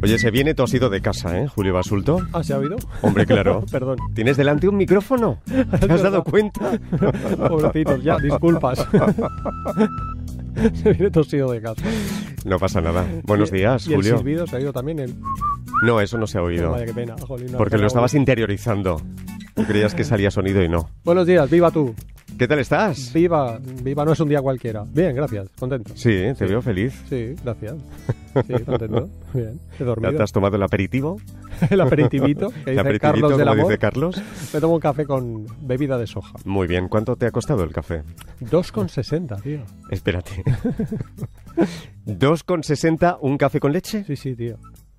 Oye, se viene, tosido de casa, ¿eh, Julio Basulto? ¿Ah, se ha oído? Hombre, claro. Perdón. ¿Tienes delante un micrófono? ¿Te has dado cuenta? Pobrecitos, ya, disculpas. se viene tosido de casa. No pasa nada. Buenos días, ¿Y Julio. el silbido se ha oído también? El... No, eso no se ha oído. Vaya, qué pena. porque lo estabas interiorizando. Tú creías que salía sonido y no. Buenos días, viva tú. ¿Qué tal estás? Viva, viva, no es un día cualquiera. Bien, gracias, contento. Sí, te veo feliz. Sí, gracias. Sí, contento. Bien, he dormido. ¿Te has tomado el aperitivo? el aperitivito, que dice Carlos dice Carlos. Me tomo un café con bebida de soja. Muy bien, ¿cuánto te ha costado el café? 2,60, tío. Espérate. ¿2,60 un café con leche? Sí, sí, tío.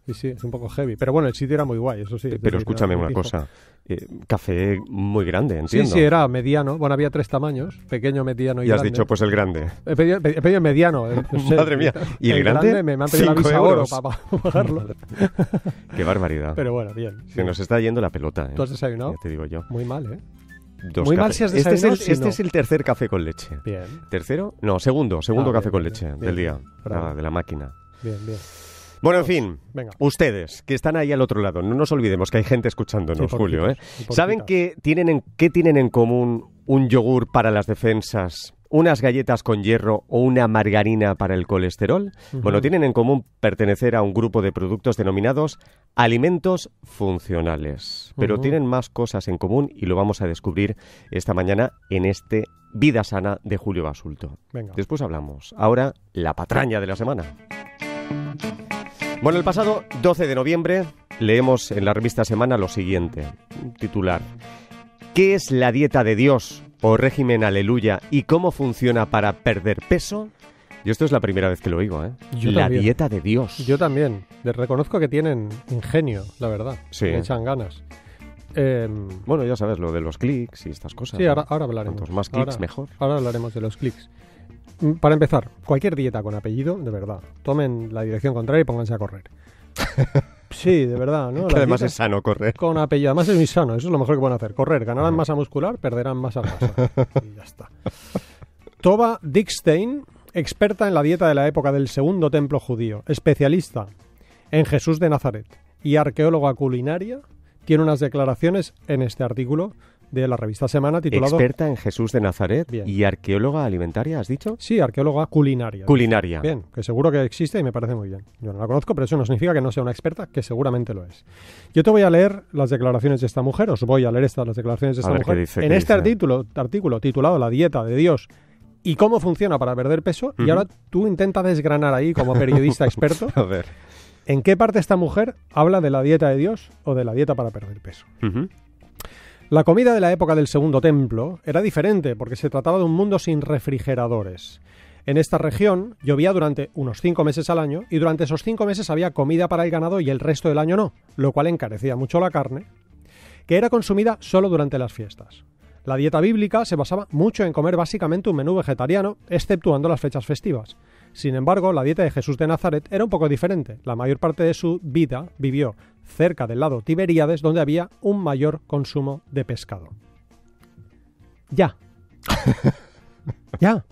Sí, sí, es un poco heavy. Pero bueno, el sitio era muy guay, eso sí. Pero escúchame una cosa. Eh, café muy grande, entiendo. Sí, sí, era mediano. Bueno, había tres tamaños, pequeño, mediano y, y has dicho, pues el grande. He pedido, el mediano. Madre mía. ¿Y el, grande? Me, han pedido la oro para, Qué barbaridad. Pero bueno, bien. Se nos está yendo la pelota. ¿eh? ¿Tú has desayunado? Ya te digo yo. Muy mal, ¿eh? Muy mal si has este, es el, este es el, tercer café con leche. Bien. ¿Tercero? No, segundo. Segundo ah, café con leche del día. de la máquina. Bien, bien. Bueno, en fin, ustedes que están ahí al otro lado, no nos olvidemos que hay gente escuchándonos, Julio. ¿eh? ¿Saben qué tienen, en, qué tienen en común un yogur para las defensas, unas galletas con hierro o una margarina para el colesterol? Bueno, tienen en común pertenecer a un grupo de productos denominados alimentos funcionales. Pero tienen más cosas en común y lo vamos a descubrir esta mañana en este Vida Sana de Julio Basulto. Venga. Después hablamos. Ahora, la patraña de la semana. Bueno, el pasado 12 de noviembre leemos en la revista Semana lo siguiente, titular. ¿Qué es la dieta de Dios o oh régimen aleluya y cómo funciona para perder peso? Y esto es la primera vez que lo oigo, ¿eh? la dieta de Dios. Yo también. Les reconozco que tienen ingenio, la verdad. Sí. echan ganas. Em, bueno, ya sabes lo de los clics y estas cosas. Sí, ahora, hablaremos. Cuantos más clics, mejor. Ahora hablaremos de los clics. Mm, para empezar, cualquier dieta con apellido, de verdad, tomen la dirección contraria y pónganse a correr. Sí, de verdad, ¿no? además es sano correr. Con apellido, además es muy sano, eso es lo mejor que pueden hacer, correr, ganarán masa muscular, perderán masa grasa. y ya está. Toba Dickstein, experta en la dieta de la época del segundo templo judío, especialista en Jesús de Nazaret y arqueóloga culinaria, tiene unas declaraciones en este artículo de la revista Semana titulado... Experta en Jesús de Nazaret y arqueóloga alimentaria, ¿has dicho? Sí, arqueóloga culinaria. Culinaria. Bien, que seguro que existe y me parece muy bien. Yo no la conozco, pero eso no significa que no sea una experta, que seguramente lo es. Yo te voy a leer las declaraciones de esta mujer, os voy a leer estas las declaraciones de esta mujer. en este artículo, artículo titulado La dieta de Dios y cómo funciona para perder peso, y ahora tú intentas desgranar ahí como periodista experto. a ver. ¿En qué parte esta mujer habla de la dieta de Dios o de la dieta para perder peso? La comida de la época del Segundo Templo era diferente porque se trataba de un mundo sin refrigeradores. En esta región llovía durante unos cinco meses al año y durante esos cinco meses había comida para el ganado y el resto del año no, lo cual encarecía mucho la carne, que era consumida solo durante las fiestas. La dieta bíblica se basaba mucho en comer básicamente un menú vegetariano, exceptuando las fechas festivas, sin embargo, la dieta de Jesús de Nazaret era un poco diferente. La mayor parte de su vida vivió cerca del lado Tiberíades, donde había un mayor consumo de pescado. Ya. ya.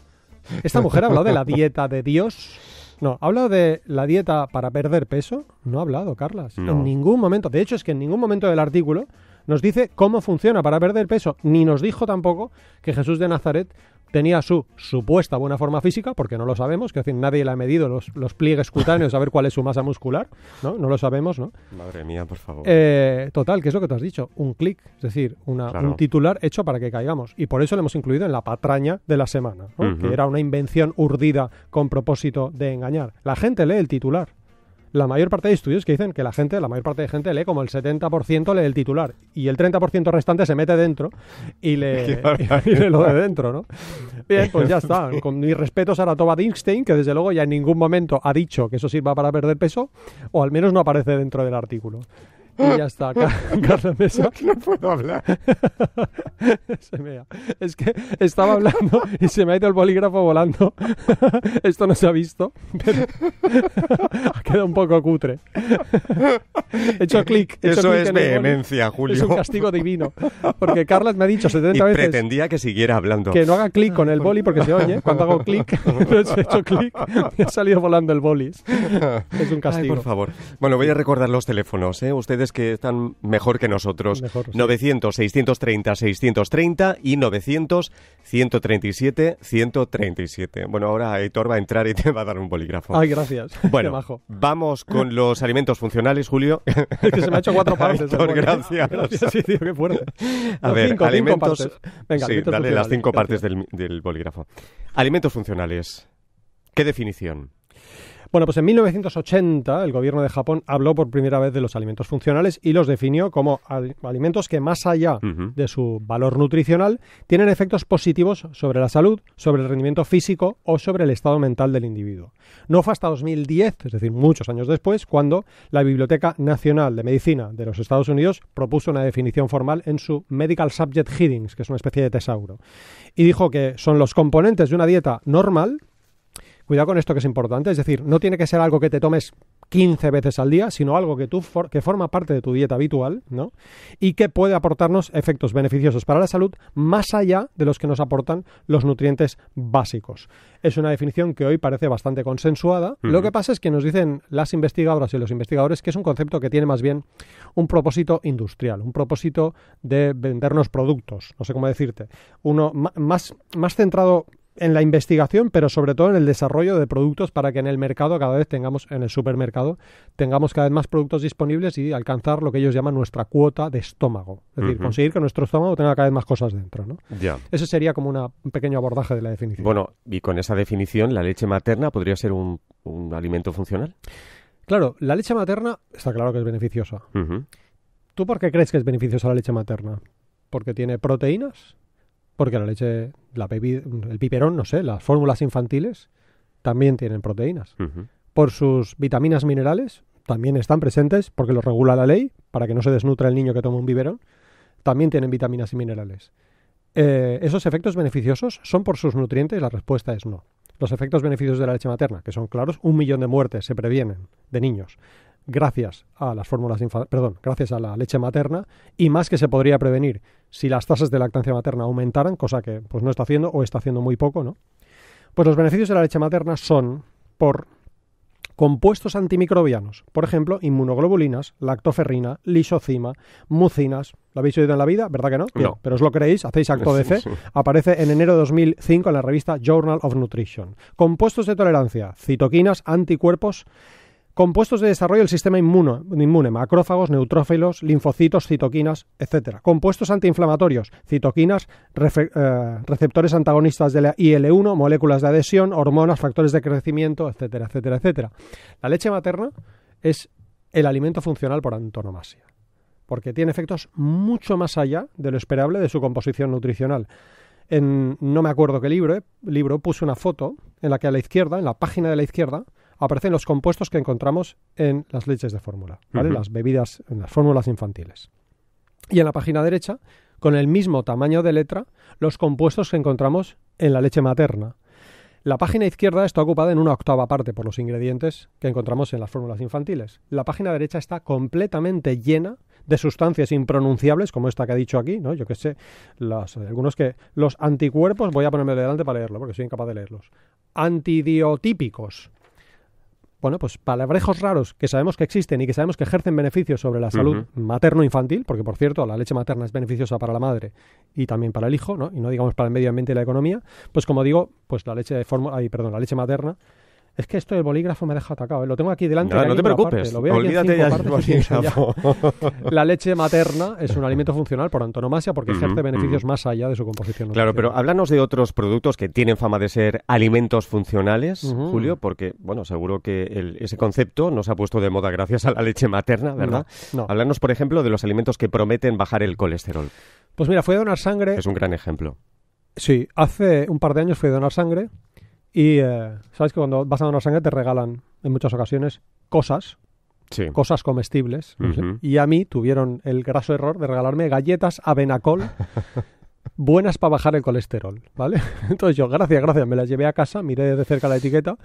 Esta mujer ha hablado de la dieta de Dios. No, ha hablado de la dieta para perder peso. No ha hablado, Carlas. En ningún momento. De hecho, es que en ningún momento del artículo nos dice cómo funciona para perder peso. Ni nos dijo tampoco que Jesús de Nazaret tenía su supuesta buena forma física, porque no lo sabemos, que fin, nadie le ha medido los, los, pliegues cutáneos a ver cuál es su masa muscular, ¿no? No lo sabemos, ¿no? Madre mía, por favor. Eh, total, que es lo que te has dicho? Un clic, es decir, una, un titular hecho para que caigamos. Y por eso lo hemos incluido en la patraña de la semana, que era una invención urdida con propósito de engañar. La gente lee el titular, la mayor parte de estudios que dicen que la gente, la mayor parte de gente lee como el 70% lee el titular y el 30% restante se mete dentro y le y lo de dentro, ¿no? Bien, pues ya está. Con mis respetos a la toba que desde luego ya en ningún momento ha dicho que eso sirva para perder peso, o al menos no aparece dentro del artículo. Y ya está, Carlos Mesa. No puedo hablar. se Es que estaba hablando y se me ha ido el bolígrafo volando. Esto no se ha visto, pero ha quedado un poco cutre. He hecho clic. Eso es vehemencia, Julio. Es un castigo divino. Porque Carlos me ha dicho 70 y pretendía que siguiera hablando. Que no haga clic con el boli porque se oye. Cuando hago clic, he hecho clic, y ha salido volando el boli. Es un castigo. por favor. Bueno, voy a recordar los teléfonos. ¿eh? Ustedes que están mejor que nosotros. 900, 630, 630 y 900, 137, 137. Bueno, ahora Héctor va a entrar y te va a dar un bolígrafo. Ay, gracias. Bueno, vamos con los alimentos funcionales, Julio. Es se me ha hecho cuatro partes. gracias. Sí, tío, qué fuerte. A ver, alimentos. Venga, sí, dale las cinco partes del, del bolígrafo. Alimentos funcionales. ¿Qué definición? Bueno, pues en 1980 el gobierno de Japón habló por primera vez de los alimentos funcionales y los definió como alimentos que más allá de su valor nutricional tienen efectos positivos sobre la salud, sobre el rendimiento físico o sobre el estado mental del individuo. No fue hasta 2010, es decir, muchos años después, cuando la Biblioteca Nacional de Medicina de los Estados Unidos propuso una definición formal en su Medical Subject Headings, que es una especie de tesauro, y dijo que son los componentes de una dieta normal, Cuidado con esto que es importante, es decir, no tiene que ser algo que te tomes 15 veces al día, sino algo que, tú que forma parte de tu dieta habitual ¿no? y que puede aportarnos efectos beneficiosos para la salud más allá de los que nos aportan los nutrientes básicos. Es una definición que hoy parece bastante consensuada. Lo que pasa es que nos dicen las investigadoras y los investigadores que es un concepto que tiene más bien un propósito industrial, un propósito de vendernos productos, no sé cómo decirte, uno más, más centrado en la investigación, pero sobre todo en el desarrollo de productos para que en el mercado cada vez tengamos, en el supermercado, tengamos cada vez más productos disponibles y alcanzar lo que ellos llaman nuestra cuota de estómago. Es decir, conseguir que nuestro estómago tenga cada vez más cosas dentro. ¿no? Ya. Ese sería como un pequeño abordaje de la definición. Bueno, y con esa definición, ¿la leche materna podría ser un, alimento funcional? Claro, la leche materna está claro que es beneficiosa. ¿Tú por qué crees que es beneficiosa la leche materna? ¿Porque tiene proteínas? Porque la leche, el piperón, no sé, las fórmulas infantiles también tienen proteínas. Por sus vitaminas minerales también están presentes porque lo regula la ley para que no se desnutra el niño que toma un biberón. También tienen vitaminas y minerales. Eh, ¿Esos efectos beneficiosos son por sus nutrientes? La respuesta es no. Los efectos beneficiosos de la leche materna, que son claros, un millón de muertes se previenen de niños gracias a las fórmulas perdón, gracias a la leche materna y más que se podría prevenir si las tasas de lactancia materna aumentaran, cosa que pues no está haciendo o está haciendo muy poco, ¿no? Pues los beneficios de la leche materna son por compuestos antimicrobianos, por ejemplo, inmunoglobulinas, lactoferrina, lisocima, mucinas. ¿Lo habéis oído en la vida? ¿Verdad que no? Pero os lo creéis, hacéis acto de fe. Aparece en enero de 2005 en la revista Journal of Nutrition. Compuestos de tolerancia, citoquinas, anticuerpos, Compuestos de desarrollo del sistema inmune, macrófagos, neutrófilos, linfocitos, citoquinas, etc. Compuestos antiinflamatorios, citoquinas, eh, receptores antagonistas de la IL-1, moléculas de adhesión, hormonas, factores de crecimiento, etcétera, etcétera, etcétera. La leche materna es el alimento funcional por antonomasia, porque tiene efectos mucho más allá de lo esperable de su composición nutricional. En no me acuerdo qué libro, eh, libro puse una foto en la que a la izquierda, en la página de la izquierda, aparecen los compuestos que encontramos en las leches de fórmula, ¿vale? Las bebidas, en las fórmulas infantiles. Y en la página derecha, con el mismo tamaño de letra, los compuestos que encontramos en la leche materna. La página izquierda está ocupada en una octava parte por los ingredientes que encontramos en las fórmulas infantiles. La página derecha está completamente llena de sustancias impronunciables, como esta que ha dicho aquí, ¿no? Yo que sé, algunos que... Los anticuerpos, voy a ponerme delante para leerlo, porque soy incapaz de leerlos. Antidiotípicos, bueno, pues palabrejos raros que sabemos que existen y que sabemos que ejercen beneficios sobre la salud materno-infantil, porque por cierto, la leche materna es beneficiosa para la madre y también para el hijo, ¿no? Y no digamos para el medio ambiente y la economía, pues como digo, pues la leche de forma, ay, perdón, la leche materna es que esto del bolígrafo me deja atacado. ¿eh? Lo tengo aquí delante. No, te preocupes. Olvídate ya La leche materna es un alimento funcional por antonomasia porque ejerce beneficios más allá de su composición. Claro, pero háblanos de otros productos que tienen fama de ser alimentos funcionales, Julio, porque, bueno, seguro que ese concepto nos ha puesto de moda gracias a la leche materna, ¿verdad? No, Háblanos, por ejemplo, de los alimentos que prometen bajar el colesterol. Pues mira, fue a donar sangre. Es un gran ejemplo. Sí, hace un par de años fui a donar sangre y eh, sabes que cuando vas a donar sangre te regalan en muchas ocasiones cosas, cosas comestibles. Y a mí tuvieron el graso error de regalarme galletas avenacol. buenas para bajar el colesterol, ¿vale? Entonces yo, gracias, gracias, me las llevé a casa, miré de cerca la etiqueta,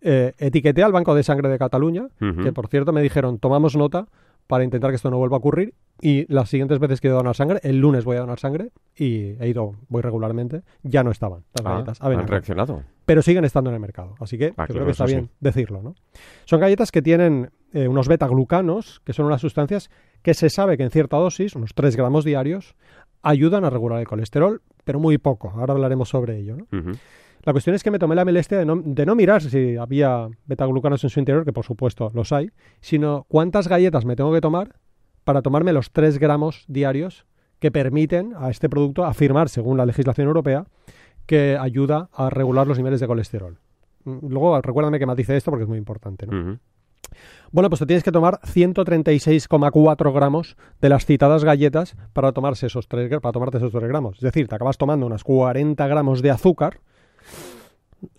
eh, etiqueté al Banco de Sangre de Cataluña, que por cierto me dijeron, tomamos nota para intentar que esto no vuelva a ocurrir, y las siguientes veces que he donar sangre, el lunes voy a donar sangre, y he ido, voy regularmente, ya no estaban las ah, galletas. reaccionado pero siguen estando en el mercado. Así que ah, creo que está bien decirlo. ¿no? Son galletas que tienen eh, unos beta-glucanos, que son unas sustancias que se sabe que en cierta dosis, unos 3 gramos diarios, ayudan a regular el colesterol, pero muy poco. Ahora hablaremos sobre ello. La cuestión es que me tomé la molestia de no, de no mirar si había betaglucanos en su interior, que por supuesto los hay, sino cuántas galletas me tengo que tomar para tomarme los 3 gramos diarios que permiten a este producto afirmar, según la legislación europea, que ayuda a regular los niveles de colesterol. Mm, luego recuérdame que dice esto porque es muy importante. ¿no? Bueno, pues te tienes que tomar 136,4 gramos de las citadas galletas para, tomarse esos 3, para tomarte esos 3 gramos. Es decir, te acabas tomando unas 40 gramos de azúcar.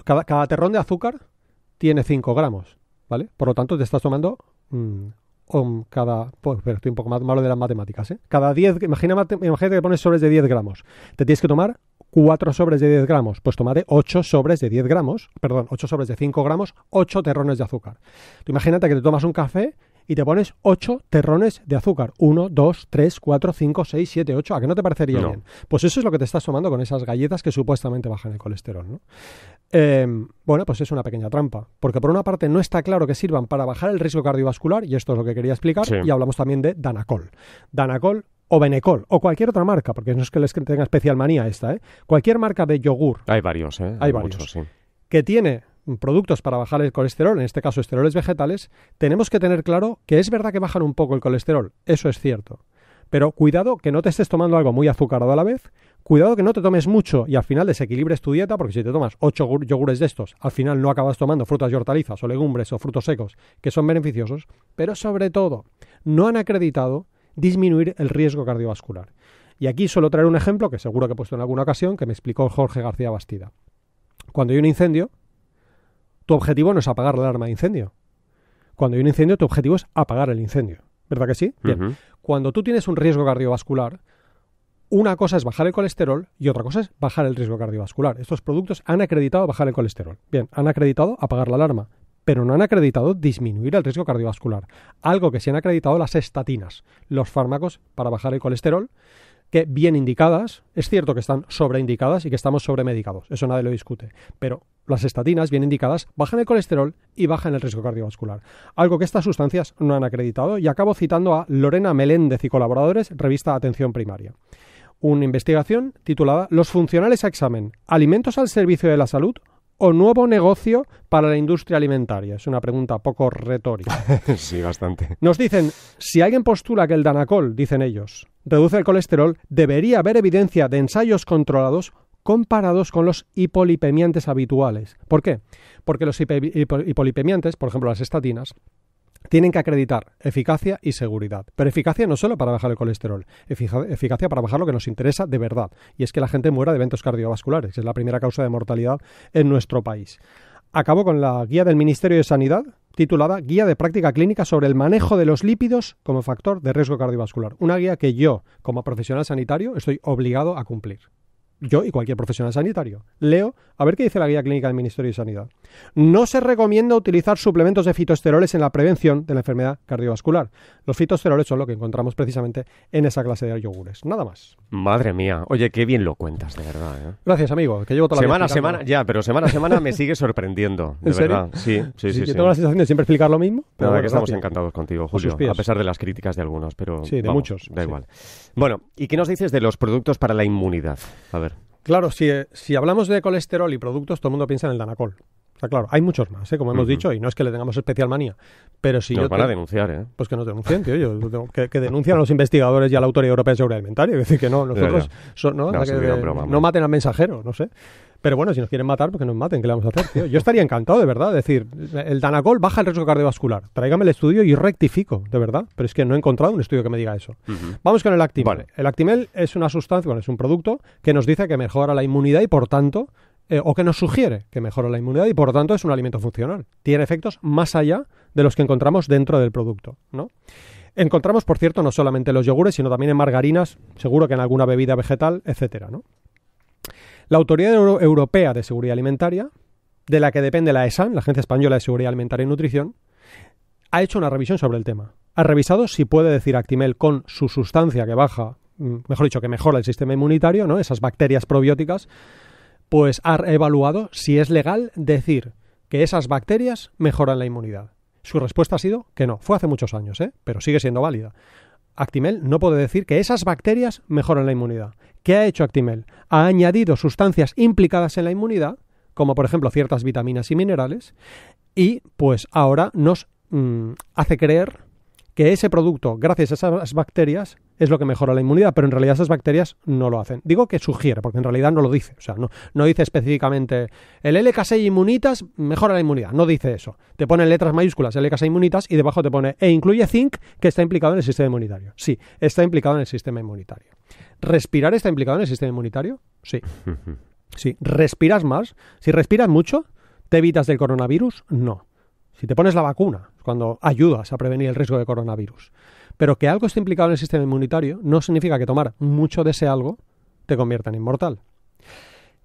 Cada, terrón de azúcar tiene 5 gramos, ¿vale? Por lo tanto, te estás tomando mm, cada. Pues, estoy un poco más malo de las matemáticas, ¿eh? Cada 10. imagínate que pones sobres de 10 gramos. Te tienes que tomar 4 sobres de 10 gramos, pues tomaré 8 sobres de 10 gramos, perdón, 8 sobres de 5 gramos, 8 terrones de azúcar. Tú imagínate que te tomas un café y te pones 8 terrones de azúcar. 1, 2, 3, 4, 5, 6, 7, 8. ¿A qué no te parecería bien? Pues eso es lo que te estás tomando con esas galletas que supuestamente bajan el colesterol. ¿no? Em, bueno, pues es una pequeña trampa. Porque por una parte no está claro que sirvan para bajar el riesgo cardiovascular, y esto es lo que quería explicar, y hablamos también de Danacol. Danacol o Benecol o cualquier otra marca, porque no es que les tenga especial manía esta, ¿eh? cualquier marca de yogur. Hay varios, ¿eh? Hay, Muchos, sí. Que tiene productos para bajar el colesterol, en este caso esteroles vegetales, tenemos que tener claro que es verdad que bajan un poco el colesterol, eso es cierto. Pero cuidado que no te estés tomando algo muy azucarado a la vez, cuidado que no te tomes mucho y al final desequilibres tu dieta, porque si te tomas ocho yogures de estos, al final no acabas tomando frutas y hortalizas o legumbres o frutos secos, que son beneficiosos, pero sobre todo, no han acreditado disminuir el riesgo cardiovascular. Y aquí solo traer un ejemplo que seguro que he puesto en alguna ocasión, que me explicó Jorge García Bastida. Cuando hay un incendio, tu objetivo no es apagar la alarma de incendio. Cuando hay un incendio, tu objetivo es apagar el incendio. ¿Verdad que sí? Bien. Cuando tú tienes un riesgo cardiovascular, una cosa es bajar el colesterol y otra cosa es bajar el riesgo cardiovascular. Estos productos han acreditado bajar el colesterol. Bien, han acreditado apagar la alarma pero no han acreditado disminuir el riesgo cardiovascular, algo que sí han acreditado las estatinas, los fármacos para bajar el colesterol, que bien indicadas, es cierto que están sobreindicadas y que estamos sobremedicados, eso nadie lo discute, pero las estatinas bien indicadas bajan el colesterol y bajan el riesgo cardiovascular, algo que estas sustancias no han acreditado y acabo citando a Lorena Meléndez y colaboradores, revista Atención Primaria. Una investigación titulada Los funcionales a examen, alimentos al servicio de la salud o nuevo negocio para la industria alimentaria? Es una pregunta poco retórica. sí, bastante. Nos dicen, si alguien postula que el Danacol, dicen ellos, reduce el colesterol, debería haber evidencia de ensayos controlados comparados con los hipolipemiantes habituales. ¿Por qué? Porque los hipolipemiantes, por ejemplo las estatinas, tienen que acreditar eficacia y seguridad. Pero eficacia no solo para bajar el colesterol, eficacia para bajar lo que nos interesa de verdad, y es que la gente muera de eventos cardiovasculares, que es la primera causa de mortalidad en nuestro país. Acabo con la guía del Ministerio de Sanidad, titulada Guía de práctica clínica sobre el manejo de los lípidos como factor de riesgo cardiovascular. Una guía que yo, como profesional sanitario, estoy obligado a cumplir yo y cualquier profesional sanitario. Leo, a ver qué dice la guía clínica del Ministerio de Sanidad. No se recomienda utilizar suplementos de fitoesteroles en la prevención de la enfermedad cardiovascular. Los fitoesteroles son lo que encontramos precisamente en esa clase de yogures. Nada más. Madre mía, oye, qué bien lo cuentas, de verdad. ¿eh? Gracias, amigo, que llevo toda semana, la Semana semana, ya, pero semana a semana me sigue sorprendiendo, de verdad. Sí, sí, sí. sí, tengo la sensación de siempre explicar lo mismo. Pero que estamos encantados contigo, Julio, a pesar de las críticas de algunos, pero... Sí, de muchos. Da igual. Bueno, ¿y qué nos dices de los productos para la inmunidad? A ver. Claro, si, eh, si hablamos de colesterol y productos, todo el mundo piensa en el Danacol. Está claro, hay muchos más, ¿eh? como hemos dicho, y no es que le tengamos especial manía. Pero si yo. denunciar, ¿eh? Pues que nos denuncien, tío. que, denuncian a los investigadores y a la Autoridad Europea de Seguridad Alimentaria. decir, que no, no maten al mensajero, no sé. Pero bueno, si nos quieren matar, pues que nos maten, ¿qué le vamos a hacer? Yo estaría encantado, de verdad. decir, el Danacol baja el riesgo cardiovascular. Tráigame el estudio y rectifico, de verdad. Pero es que no he encontrado un estudio que me diga eso. Vamos con el Actimel. El Actimel es una sustancia, bueno, es un producto que nos dice que mejora la inmunidad y por tanto eh, o que nos sugiere que mejora la inmunidad y por tanto es un alimento funcional. Tiene efectos más allá de los que encontramos dentro del producto, ¿no? Encontramos, por cierto, no solamente en los yogures, sino también en margarinas, seguro que en alguna bebida vegetal, etcétera, ¿no? La Autoridad Europea de Seguridad Alimentaria, de la que depende la ESAN, la Agencia Española de Seguridad Alimentaria y Nutrición, ha hecho una revisión sobre el tema. Ha revisado si puede decir Actimel con su sustancia que baja, mm, mejor dicho, que mejora el sistema inmunitario, ¿no? Esas bacterias probióticas, pues ha evaluado si es legal decir que esas bacterias mejoran la inmunidad. Su respuesta ha sido que no. Fue hace muchos años, ¿eh? pero sigue siendo válida. Actimel no puede decir que esas bacterias mejoran la inmunidad. ¿Qué ha hecho Actimel? Ha añadido sustancias implicadas en la inmunidad, como por ejemplo ciertas vitaminas y minerales, y pues ahora nos mm, hace creer que ese producto, gracias a esas bacterias, es lo que mejora la inmunidad, pero en realidad esas bacterias no lo hacen. Digo que sugiere, porque en realidad no lo dice. O sea, no, dice específicamente el LK6 inmunitas mejora la inmunidad. No dice eso. Te pone en letras mayúsculas LK6 inmunitas y debajo te pone e incluye zinc que está implicado en el sistema inmunitario. Sí, está implicado en el sistema inmunitario. ¿Respirar está implicado en el sistema inmunitario? Sí. Sí. ¿Respiras más? Si respiras mucho, ¿te evitas del coronavirus? No. Si te pones la vacuna, cuando ayudas a prevenir el riesgo de coronavirus. Pero que algo esté implicado en el sistema inmunitario no significa que tomar mucho de ese algo te convierta en inmortal.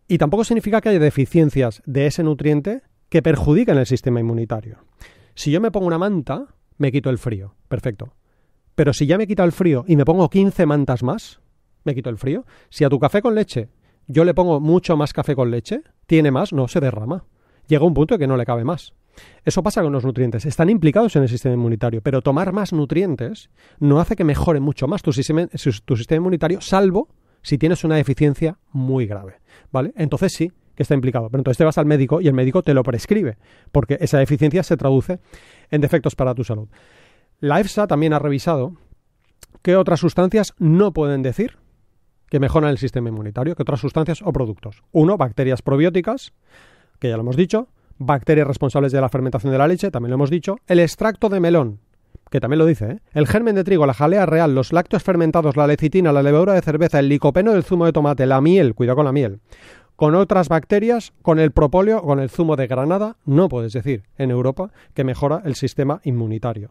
Y tampoco significa que haya deficiencias de ese nutriente que perjudiquen el sistema inmunitario. Si yo me pongo una manta, me quito el frío. Perfecto. Pero si ya me quita el frío y me pongo 15 mantas más, me quito el frío. Si a tu café con leche yo le pongo mucho más café con leche, tiene más, no se derrama. Llega un punto en que no le cabe más. Eso pasa con los nutrientes. Están implicados en el sistema inmunitario, pero tomar más nutrientes no hace que mejore mucho más tu sistema, inmunitario, salvo si tienes una deficiencia muy grave. ¿Vale? Entonces sí, que está implicado. Pero entonces te vas al médico y el médico te lo prescribe, porque esa deficiencia se traduce en defectos para tu salud. La EFSA también ha revisado qué otras sustancias no pueden decir que mejoran el sistema inmunitario, qué otras sustancias o productos. Uno, bacterias probióticas, que ya lo hemos dicho bacterias responsables de la fermentación de la leche, también lo hemos dicho, el extracto de melón, que también lo dice, ¿eh? el germen de trigo, la jalea real, los lácteos fermentados, la lecitina, la levadura de cerveza, el licopeno del zumo de tomate, la miel, cuidado con la miel, con otras bacterias, con el propóleo, con el zumo de granada, no puedes decir en Europa que mejora el sistema inmunitario.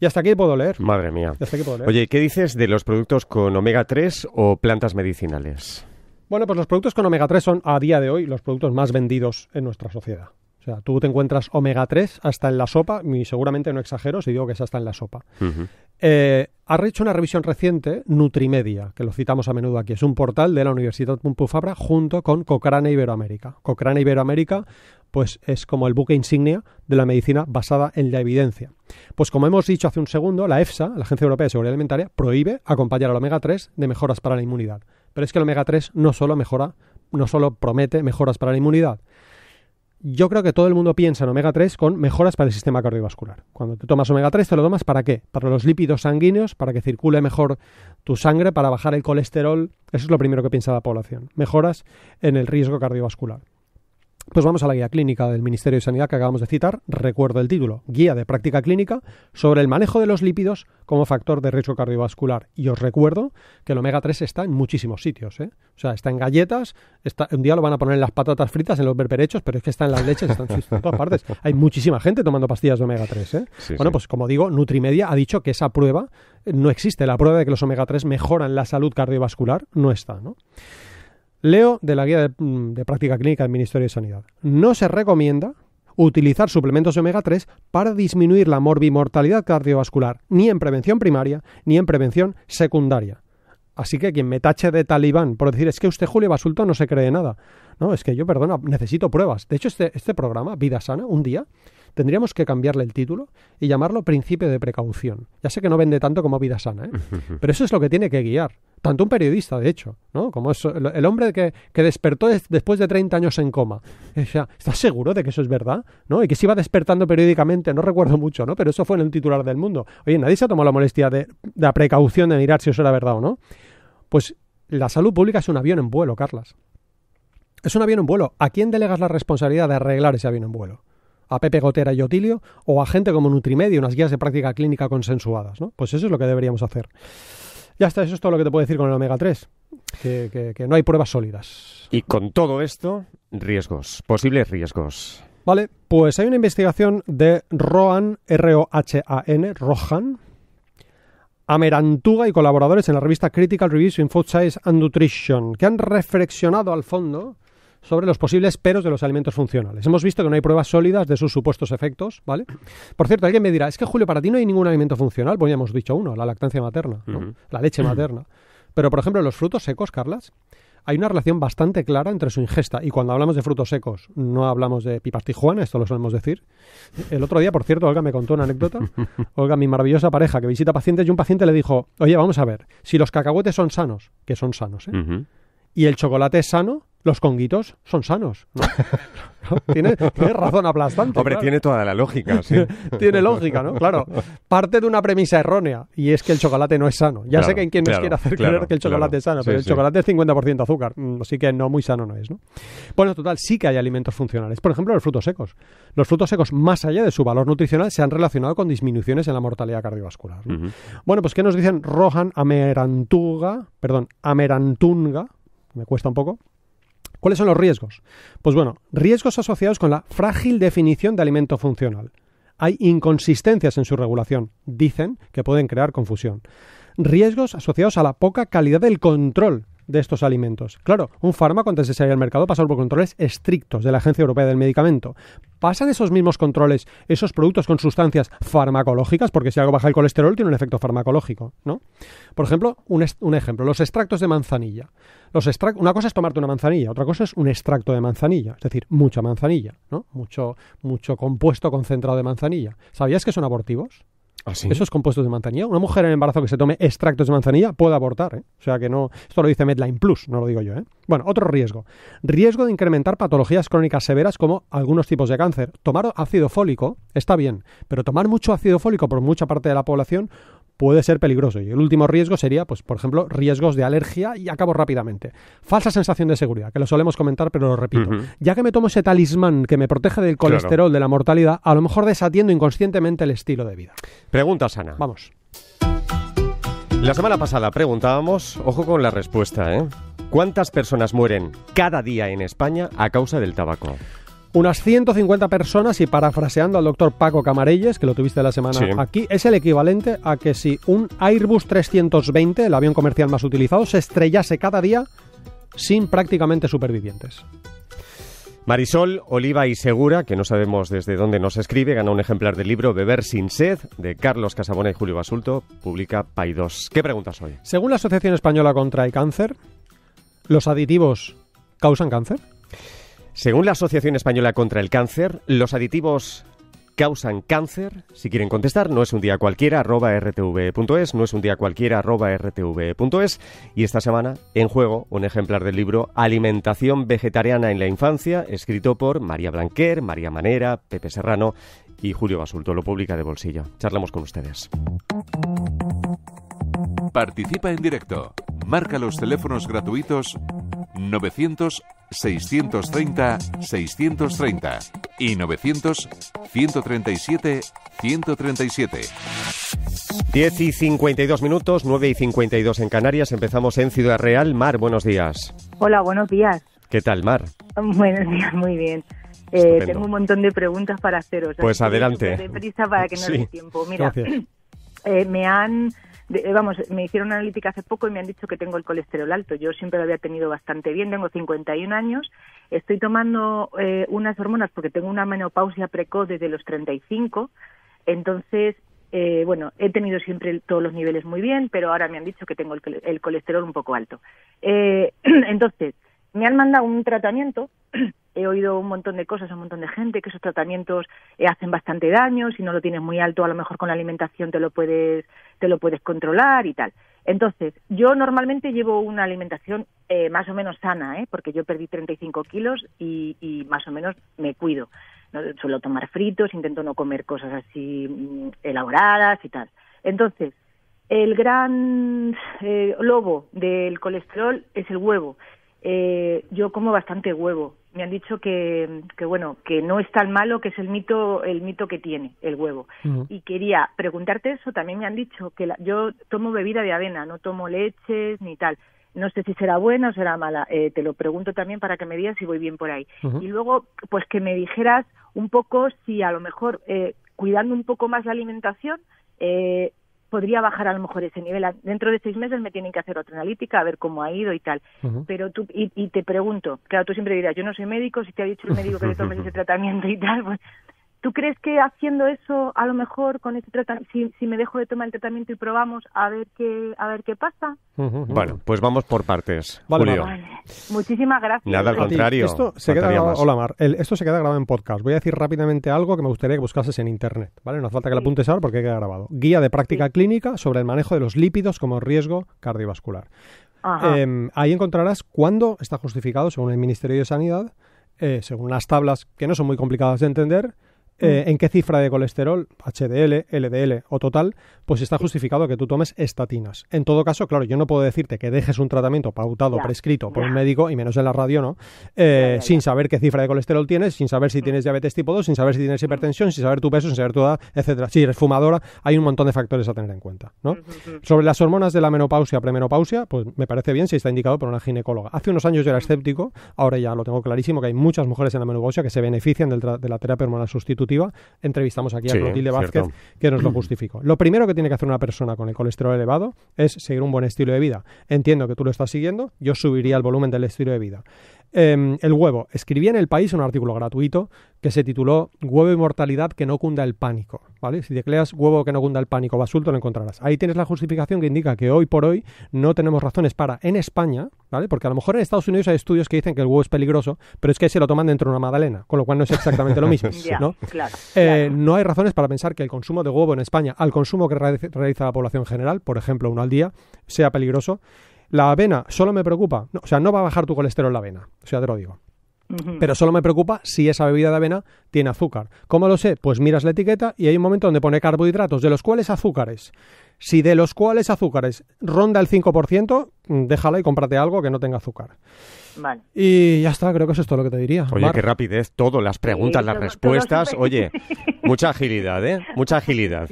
Y hasta aquí puedo leer. Madre mía. Hasta aquí puedo leer. Oye, ¿qué dices de los productos con omega 3 o plantas medicinales? Bueno, pues los productos con omega 3 son a día de hoy los productos más vendidos en nuestra sociedad. O sea, tú te encuentras omega 3 hasta en la sopa, y seguramente no exagero si digo que es hasta en la sopa. Eh, ha hecho una revisión reciente, Nutrimedia, que lo citamos a menudo aquí, es un portal de la Universidad Pompeu junto con Cochrane Iberoamérica. Cochrane Iberoamérica pues es como el buque insignia de la medicina basada en la evidencia. Pues como hemos dicho hace un segundo, la EFSA, la Agencia Europea de Seguridad Alimentaria, prohíbe acompañar al omega 3 de mejoras para la inmunidad. Pero es que el omega 3 no solo mejora, no solo promete mejoras para la inmunidad. Yo creo que todo el mundo piensa en omega 3 con mejoras para el sistema cardiovascular. Cuando te tomas omega 3, ¿te lo tomas para qué? Para los lípidos sanguíneos, para que circule mejor tu sangre, para bajar el colesterol. Eso es lo primero que piensa la población. Mejoras en el riesgo cardiovascular. Pues vamos a la guía clínica del Ministerio de Sanidad que acabamos de citar. Recuerdo el título, Guía de Práctica Clínica sobre el manejo de los lípidos como factor de riesgo cardiovascular. Y os recuerdo que el omega 3 está en muchísimos sitios. ¿eh? O sea, está en galletas, está, un día lo van a poner en las patatas fritas, en los berberechos, pero es que está en las leches, está en todas partes. Hay muchísima gente tomando pastillas de omega 3. ¿eh? bueno, pues como digo, Nutrimedia ha dicho que esa prueba eh, no existe. La prueba de que los omega 3 mejoran la salud cardiovascular no está. ¿no? Leo de la guía mm, de, práctica clínica del Ministerio de Sanidad. No se recomienda utilizar suplementos omega 3 para disminuir la morbimortalidad cardiovascular, ni en prevención primaria ni en prevención secundaria. Así que quien me tache de talibán por decir es que usted Julio Basulto no se cree nada. No, es que yo, perdona, necesito pruebas. De hecho, este, este programa, Vida Sana, un día, tendríamos que cambiarle el título y llamarlo principio de precaución. Ya sé que no vende tanto como vida sana, ¿eh? pero eso es lo que tiene que guiar. Tanto un periodista, de hecho, ¿no? Como el hombre que, despertó después de 30 años en coma. ¿estás seguro de que eso es verdad? ¿No? Y que se iba despertando periódicamente, no recuerdo mucho, ¿no? Pero eso fue en el titular del mundo. Oye, nadie se ha tomado la molestia de, de la precaución de mirar si eso era verdad o no. Pues la salud pública es un avión en vuelo, Carlas. Es un avión en vuelo. ¿A quién delegas la responsabilidad de arreglar ese avión en vuelo? a Pepe Gotera y Otilio o a gente como Nutrimedio, unas guías de práctica clínica consensuadas. ¿no? Pues eso es lo que deberíamos hacer. Ya está, eso es todo lo que te puedo decir con el omega 3, que, no hay pruebas sólidas. Y con todo esto, riesgos, posibles riesgos. Vale, pues hay una investigación de Rohan, R-O-H-A-N, Rohan, Amerantuga y colaboradores en la revista Critical Reviews in Food Science and Nutrition, que han reflexionado al fondo sobre los posibles peros de los alimentos funcionales. Hemos visto que no hay pruebas sólidas de sus supuestos efectos, ¿vale? Por cierto, alguien me dirá, es que Julio, para ti no hay ningún alimento funcional, pues ya hemos dicho uno, la lactancia materna, la leche materna. Pero, por ejemplo, los frutos secos, Carlas, hay una relación bastante clara entre su ingesta. Y cuando hablamos de frutos secos, no hablamos de pipas tijuana, esto lo solemos decir. El otro día, por cierto, Olga me contó una anécdota. Olga, mi maravillosa pareja que visita pacientes, y un paciente le dijo, oye, vamos a ver, si los cacahuetes son sanos, que son sanos, ¿eh? Y el chocolate es sano, los conguitos son sanos. Tiene, razón aplastante. Hombre, tiene toda la lógica, tiene lógica, ¿no? Claro. Parte de una premisa errónea y es que el chocolate no es sano. Ya sé que hay quien nos quiere hacer creer que el chocolate es sano, pero el chocolate es 50% azúcar, mm, así que no muy sano no es, ¿no? Bueno, total, sí que hay alimentos funcionales. Por ejemplo, los frutos secos. Los frutos secos, más allá de su valor nutricional, se han relacionado con disminuciones en la mortalidad cardiovascular. Bueno, pues ¿qué nos dicen Rohan Amerantuga, perdón, Amerantunga, me cuesta un poco, ¿Cuáles son los riesgos? Pues bueno, riesgos asociados con la frágil definición de alimento funcional. Hay inconsistencias en su regulación, dicen, que pueden crear confusión. Riesgos asociados a la poca calidad del control de estos alimentos. Claro, un fármaco antes de salir al mercado pasa por controles estrictos de la Agencia Europea del Medicamento. ¿Pasan esos mismos controles esos productos con sustancias farmacológicas? Porque si algo baja el colesterol tiene un efecto farmacológico, ¿no? Por ejemplo, un, ejemplo, los extractos de manzanilla. Los una cosa es tomarte una manzanilla, otra cosa es un extracto de manzanilla, es decir, mucha manzanilla, ¿no? Mucho, mucho compuesto concentrado de manzanilla. ¿Sabías que son abortivos? ¿Ah, Esos compuestos de manzanilla. Una mujer en embarazo que se tome extractos de manzanilla puede abortar. ¿eh? O sea que no. Esto lo dice Medline Plus, no lo digo yo. ¿eh? Bueno, otro riesgo. Riesgo de incrementar patologías crónicas severas como algunos tipos de cáncer. Tomar ácido fólico está bien, pero tomar mucho ácido fólico por mucha parte de la población puede ser peligroso. Y el último riesgo sería, pues, por ejemplo, riesgos de alergia y acabo rápidamente. Falsa sensación de seguridad, que lo solemos comentar, pero lo repito. Ya que me tomo ese talismán que me protege del colesterol, de la mortalidad, a lo mejor desatiendo inconscientemente el estilo de vida. Pregunta sana. Vamos. La semana pasada preguntábamos, ojo con la respuesta, ¿eh? ¿Cuántas personas mueren cada día en España a causa del tabaco? unas 150 personas y parafraseando al doctor Paco Camarelles, que lo tuviste la semana aquí, es el equivalente a que si un Airbus 320, el avión comercial más utilizado, se estrellase cada día sin prácticamente supervivientes. Marisol, Oliva y Segura, que no sabemos desde dónde nos escribe, gana un ejemplar del libro Beber sin sed de Carlos Casabona y Julio Basulto, publica 2 ¿Qué preguntas hoy? Según la Asociación Española contra el Cáncer, ¿los aditivos causan cáncer? Según la Asociación Española contra el Cáncer, los aditivos causan cáncer. Si quieren contestar, no es un día cualquiera, arroba rtv.es, no es un día cualquiera, arroba rtv.es. Y esta semana, en juego, un ejemplar del libro Alimentación Vegetariana en la Infancia, escrito por María Blanquer, María Manera, Pepe Serrano y Julio Basulto, lo publica de bolsillo. Charlamos con ustedes. Participa en directo. Marca los teléfonos gratuitos 900 630 630 y 900 137 137. 10 y 52 minutos, 9 y 52 en Canarias. Empezamos en Ciudad Real. Mar, buenos días. Hola, buenos días. ¿Qué tal, Mar? Buenos días, muy bien. Eh, tengo un montón de preguntas para haceros. Pues adelante. De prisa para que no dé tiempo. Mira, eh, me han eh, vamos, me hicieron una analítica hace poco y me han dicho que tengo el colesterol alto. Yo siempre lo había tenido bastante bien, tengo 51 años, estoy tomando eh, unas hormonas porque tengo una menopausia precoz desde los 35, entonces, eh, bueno, he tenido siempre todos los niveles muy bien, pero ahora me han dicho que tengo el, colesterol un poco alto. entonces, me han mandado un tratamiento he oído un montón de cosas a un montón de gente, que esos tratamientos eh, hacen bastante daño, si no lo tienes muy alto, a lo mejor con la alimentación te lo puedes, te lo puedes controlar y tal. Entonces, yo normalmente llevo una alimentación eh, más o menos sana, ¿eh? porque yo perdí 35 kilos y, más o menos me cuido. Suelo tomar fritos, intento no comer cosas así mm, elaboradas y tal. Entonces, el gran eh, lobo del colesterol es el huevo. yo como bastante huevo, me han dicho que, que, bueno que no es tan malo que es el mito el mito que tiene el huevo y quería preguntarte eso también me han dicho que yo tomo bebida de avena no tomo leches ni tal no sé si será buena o será mala eh, te lo pregunto también para que me digas si voy bien por ahí y luego pues que me dijeras un poco si a lo mejor eh, cuidando un poco más la alimentación eh, podría bajar a lo mejor ese nivel. Dentro de seis meses me tienen que hacer otra analítica, a ver cómo ha ido y tal. Pero tú, y, y, te pregunto, claro, tú siempre dirás, yo no soy médico, si te ha dicho el médico que le tomes ese tratamiento y tal, pues ¿Tú crees que haciendo eso, a lo mejor con este si, si, me dejo de tomar el tratamiento y probamos a ver qué a ver qué pasa? Bueno, pues vamos por partes. Julio. Muchísimas gracias. Nada al contrario. Esto se queda hola Mar, esto se queda grabado en podcast. Voy a decir rápidamente algo que me gustaría que buscases en internet, ¿vale? No hace falta que lo apuntes ahora porque queda grabado. Guía de práctica clínica sobre el manejo de los lípidos como riesgo cardiovascular. Em, ahí encontrarás cuándo está justificado según el Ministerio de Sanidad, eh, según las tablas que no son muy complicadas de entender eh, mm. en qué cifra de colesterol, HDL, LDL o total, pues está justificado que tú tomes estatinas. En todo caso, claro, yo no puedo decirte que dejes un tratamiento pautado, prescrito por un médico, y menos en la radio, ¿no? Eh, sin saber qué cifra de colesterol tienes, sin saber si mm. tienes diabetes tipo 2, sin saber si tienes mm. hipertensión, sin saber tu peso, sin saber tu edad, etcétera. Si eres fumadora, hay un montón de factores a tener en cuenta, ¿no? Sobre las hormonas de la menopausia, premenopausia, pues me parece bien si está indicado por una ginecóloga. Hace unos años yo era escéptico, ahora ya lo tengo clarísimo que hay muchas mujeres en la menopausia que se benefician de la terapia hormonal sustitutiva entrevistamos aquí a Clotilde Vázquez, que nos lo justificó. Lo primero que tiene que hacer una persona con el colesterol elevado es seguir un buen estilo de vida. Entiendo que tú lo estás siguiendo, yo subiría el volumen del estilo de vida. Em, el huevo. Escribí en El País un artículo gratuito que se tituló Huevo y mortalidad que no cunda el pánico. ¿vale? Si tecleas huevo que no cunda el pánico, basulto, lo encontrarás. Ahí tienes la justificación que indica que hoy por hoy no tenemos razones para en España, ¿vale? porque a lo mejor en Estados Unidos hay estudios que dicen que el huevo es peligroso, pero es que se lo toman dentro de una magdalena, con lo cual no es exactamente lo mismo. ¿no? Eh, no hay razones para pensar que el consumo de huevo en España, al consumo que realiza la población general, por ejemplo, uno al día, sea peligroso la avena solo me preocupa, o sea, no va a bajar tu colesterol la avena, o sea, te lo digo. Pero solo me preocupa si esa bebida de avena tiene azúcar. ¿Cómo lo sé? Pues miras la etiqueta y hay un momento donde pone carbohidratos, de los cuales azúcares. Si de los cuales azúcares ronda el 5%, déjala y cómprate algo que no tenga azúcar. Y ya está, creo que eso es todo lo que te diría. Oye, qué rapidez, todo, las preguntas, las respuestas. Oye, mucha agilidad, ¿eh? Mucha agilidad.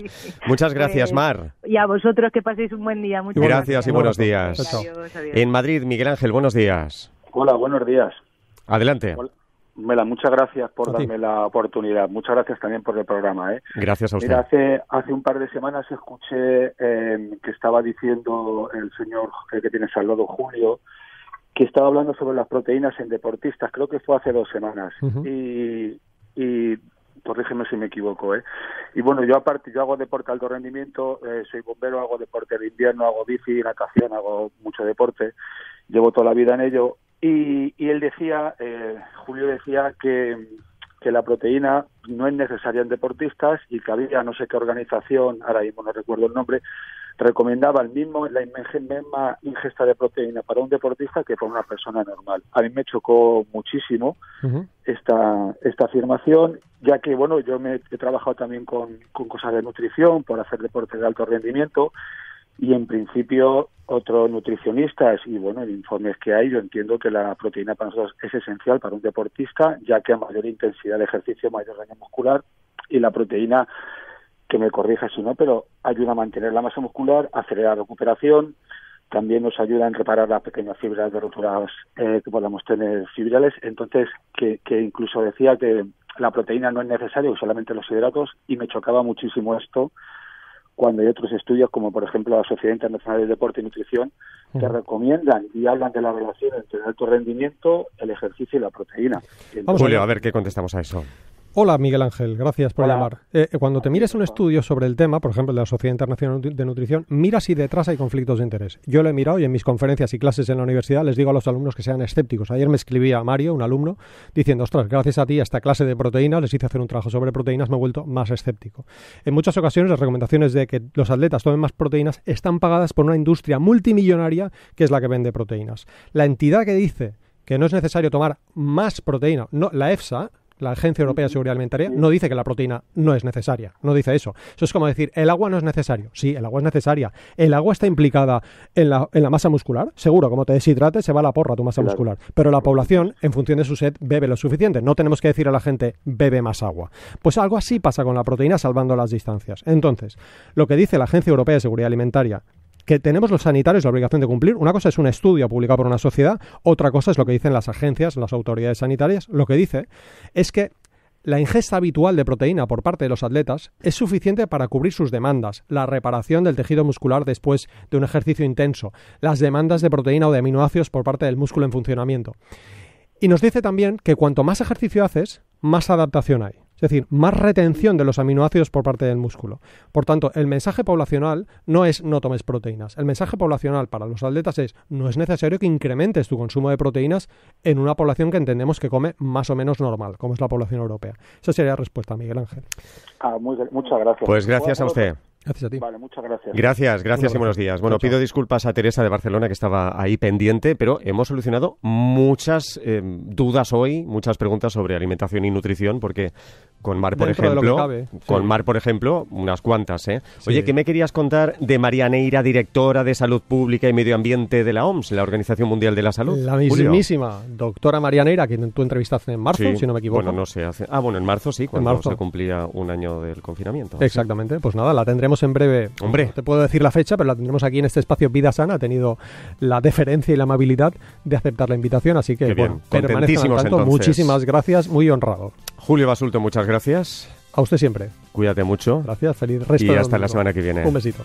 Muchas pues, gracias, Mar. Y a vosotros que paséis un buen día. Muchas gracias, y buenos días. En Madrid, Miguel Ángel, buenos días. Hola, buenos días. Adelante. Mela, muchas gracias por darme la oportunidad. Muchas gracias también por el programa. ¿eh? Gracias a usted. hace, hace un par de semanas escuché eh, que estaba diciendo el señor que tiene saludo Julio, que estaba hablando sobre las proteínas en deportistas, creo que fue hace dos semanas. Y, ...por corrígeme si me equivoco, ¿eh? Y bueno, yo aparte, yo hago deporte alto rendimiento, eh, soy bombero, hago deporte de invierno, hago bici, natación, hago mucho deporte, llevo toda la vida en ello. Y, él decía, eh, Julio decía que, que la proteína no es necesaria en deportistas y que había no sé qué organización, ahora mismo no recuerdo el nombre, recomendaba el mismo, la misma ingesta de proteína para un deportista que para una persona normal. A mí me chocó muchísimo esta, esta afirmación, ya que bueno, yo he trabajado también con, cosas de nutrición, por hacer deporte de alto rendimiento, y en principio otros nutricionistas y bueno, informe informes que hay, yo entiendo que la proteína para nosotros es esencial para un deportista, ya que a mayor intensidad de ejercicio, mayor daño muscular, y la proteína que me corrija si no, pero ayuda a mantener la masa muscular, acelera la recuperación, también nos ayuda en reparar las pequeñas fibras de roturas eh, que podamos tener fibrales. Entonces, que, incluso decía que la proteína no es necesaria, solamente los hidratos, y me chocaba muchísimo esto cuando hay otros estudios, como por ejemplo la Sociedad Internacional de Deporte y Nutrición, que recomiendan y hablan de la relación entre el alto rendimiento, el ejercicio y la proteína. Vamos, a ver qué contestamos a eso. Hola Miguel Ángel, gracias por llamar. Eh, eh, cuando te mires un estudio sobre el tema, por ejemplo, de la Sociedad Internacional de Nutrición, mira si detrás hay conflictos de interés. Yo lo he mirado y en mis conferencias y clases en la universidad les digo a los alumnos que sean escépticos. Ayer me escribía Mario, un alumno, diciendo, ostras, gracias a ti a esta clase de proteínas, les hice hacer un trabajo sobre proteínas, me he vuelto más escéptico. En muchas ocasiones las recomendaciones de que los atletas tomen más proteínas están pagadas por una industria multimillonaria que es la que vende proteínas. La entidad que dice que no es necesario tomar más proteína. No, la EFSA, la Agencia Europea de Seguridad Alimentaria no dice que la proteína no es necesaria, no dice eso. Eso es como decir, el agua no es necesario. Sí, el agua es necesaria. ¿El agua está implicada en la, masa muscular? Seguro, como te deshidrates, se va la porra tu masa muscular. Pero la población, en función de su sed, bebe lo suficiente. No tenemos que decir a la gente, bebe más agua. Pues algo así pasa con la proteína salvando las distancias. Entonces, lo que dice la Agencia Europea de Seguridad Alimentaria, que tenemos los sanitarios la obligación de cumplir. Una cosa es un estudio publicado por una sociedad, otra cosa es lo que dicen las agencias, las autoridades sanitarias. Lo que dice es que la ingesta habitual de proteína por parte de los atletas es suficiente para cubrir sus demandas, la reparación del tejido muscular después de un ejercicio intenso, las demandas de proteína o de aminoácidos por parte del músculo en funcionamiento. Y nos dice también que cuanto más ejercicio haces, más adaptación hay. Es decir, más retención de los aminoácidos por parte del músculo. Por tanto, el mensaje poblacional no es no tomes proteínas. El mensaje poblacional para los atletas es no es necesario que incrementes tu consumo de proteínas en una población que entendemos que come más o menos normal, como es la población europea. Esa sería la respuesta, Miguel Ángel. Ah, muchas gracias. Pues gracias a usted. Gracias a ti. Vale, muchas gracias. Gracias, gracias y buenos días. Bueno, pido disculpas a Teresa de Barcelona que estaba ahí pendiente, pero hemos solucionado muchas eh, dudas hoy, muchas preguntas sobre alimentación y nutrición, porque con Mar, por ejemplo, con Mar, por ejemplo, unas cuantas, ¿eh? Oye, ¿qué me querías contar de Marianeira, directora de Salud Pública y Medio Ambiente de la OMS, la Organización Mundial de la Salud? La mismísima, doctora Marianeira, que tú entrevistaste en marzo, si no me equivoco. Bueno, no sé, hace... ah, bueno, en marzo sí, cuando se cumplía un año del confinamiento. Exactamente, pues nada, la tendremos en breve, hombre, te puedo decir la fecha, pero la tendremos aquí en este espacio Vida Sana. Ha tenido la deferencia y la amabilidad de aceptar la invitación, así que bien. Bueno, Muchísimas gracias, muy honrado. Julio Basulto, muchas gracias. A usted siempre. Cuídate mucho. Gracias, feliz resto. Y hasta la semana que viene. Un besito.